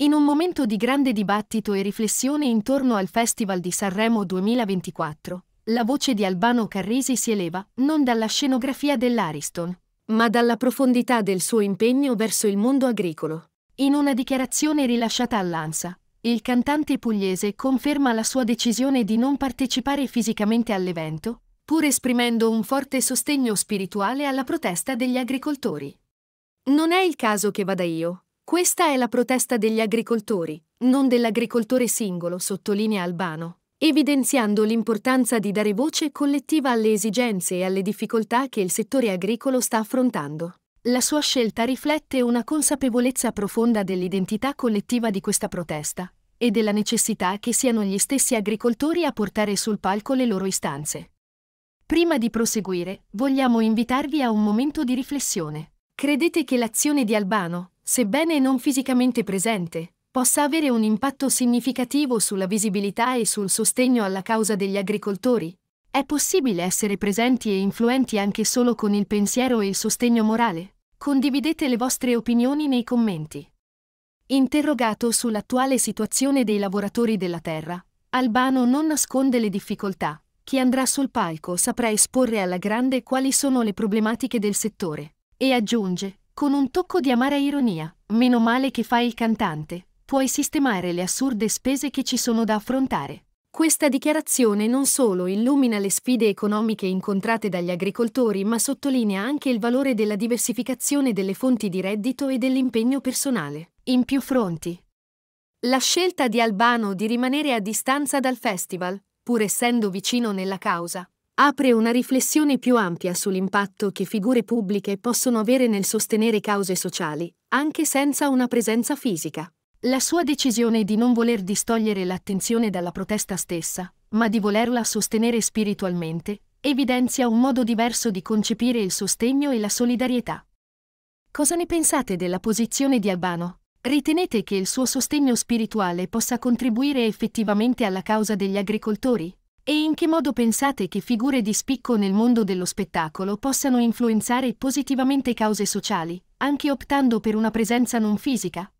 In un momento di grande dibattito e riflessione intorno al Festival di Sanremo 2024, la voce di Albano Carrisi si eleva non dalla scenografia dell'Ariston, ma dalla profondità del suo impegno verso il mondo agricolo. In una dichiarazione rilasciata all'ANSA, il cantante pugliese conferma la sua decisione di non partecipare fisicamente all'evento, pur esprimendo un forte sostegno spirituale alla protesta degli agricoltori. Non è il caso che vada io, questa è la protesta degli agricoltori, non dell'agricoltore singolo, sottolinea Albano, evidenziando l'importanza di dare voce collettiva alle esigenze e alle difficoltà che il settore agricolo sta affrontando. La sua scelta riflette una consapevolezza profonda dell'identità collettiva di questa protesta e della necessità che siano gli stessi agricoltori a portare sul palco le loro istanze. Prima di proseguire, vogliamo invitarvi a un momento di riflessione. Credete che l'azione di Albano, sebbene non fisicamente presente, possa avere un impatto significativo sulla visibilità e sul sostegno alla causa degli agricoltori. È possibile essere presenti e influenti anche solo con il pensiero e il sostegno morale. Condividete le vostre opinioni nei commenti. Interrogato sull'attuale situazione dei lavoratori della terra, Albano non nasconde le difficoltà. Chi andrà sul palco saprà esporre alla grande quali sono le problematiche del settore. E aggiunge, con un tocco di amara ironia. Meno male che fai il cantante. Puoi sistemare le assurde spese che ci sono da affrontare. Questa dichiarazione non solo illumina le sfide economiche incontrate dagli agricoltori, ma sottolinea anche il valore della diversificazione delle fonti di reddito e dell'impegno personale, in più fronti. La scelta di Albano di rimanere a distanza dal festival, pur essendo vicino nella causa, apre una riflessione più ampia sull'impatto che figure pubbliche possono avere nel sostenere cause sociali, anche senza una presenza fisica. La sua decisione di non voler distogliere l'attenzione dalla protesta stessa, ma di volerla sostenere spiritualmente, evidenzia un modo diverso di concepire il sostegno e la solidarietà. Cosa ne pensate della posizione di Albano? Ritenete che il suo sostegno spirituale possa contribuire effettivamente alla causa degli agricoltori? E in che modo pensate che figure di spicco nel mondo dello spettacolo possano influenzare positivamente cause sociali, anche optando per una presenza non fisica?